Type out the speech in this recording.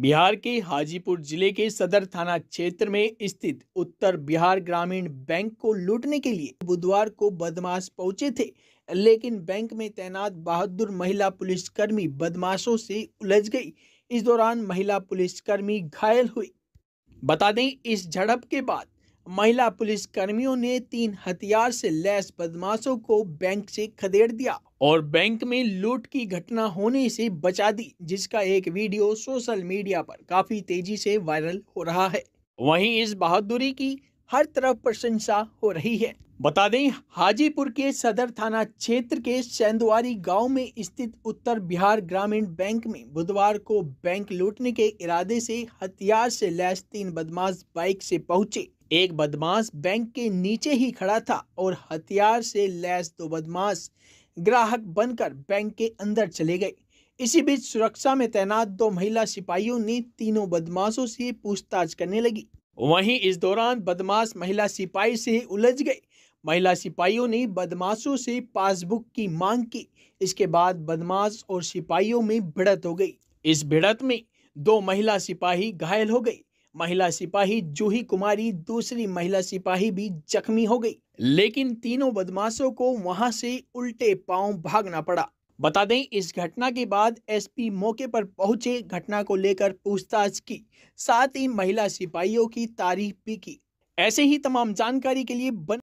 बिहार के हाजीपुर जिले के सदर थाना क्षेत्र में स्थित उत्तर बिहार ग्रामीण बैंक को लूटने के लिए बुधवार को बदमाश पहुंचे थे लेकिन बैंक में तैनात बहादुर महिला पुलिसकर्मी बदमाशों से उलझ गई इस दौरान महिला पुलिसकर्मी घायल हुई बता दें इस झड़प के बाद महिला पुलिसकर्मियों ने तीन हथियार से लैस बदमाशों को बैंक से खदेड़ दिया और बैंक में लूट की घटना होने से बचा दी जिसका एक वीडियो सोशल मीडिया पर काफी तेजी से वायरल हो रहा है वहीं इस बहादुरी की हर तरफ प्रशंसा हो रही है बता दें हाजीपुर के सदर थाना क्षेत्र के चंदवारी गांव में स्थित उत्तर बिहार ग्रामीण बैंक में बुधवार को बैंक लूटने के इरादे से हथियार से लैस तीन बदमाश बाइक से पहुंचे एक बदमाश बैंक के नीचे ही खड़ा था और हथियार से लैस दो बदमाश ग्राहक बनकर बैंक के अंदर चले गए इसी बीच सुरक्षा में तैनात दो महिला सिपाहियों ने तीनों बदमाशों से पूछताछ करने लगी वहीं इस दौरान बदमाश महिला सिपाही से उलझ गए महिला सिपाहियों ने बदमाशों से पासबुक की मांग की इसके बाद बदमाश और सिपाहियों में भिड़त हो गई इस भिड़त में दो महिला सिपाही घायल हो गई महिला सिपाही जूही कुमारी दूसरी महिला सिपाही भी जख्मी हो गई लेकिन तीनों बदमाशों को वहां से उल्टे पांव भागना पड़ा बता दें इस घटना के बाद एसपी मौके पर पहुंचे घटना को लेकर पूछताछ की साथ ही महिला सिपाहियों की तारीफ भी की ऐसे ही तमाम जानकारी के लिए बन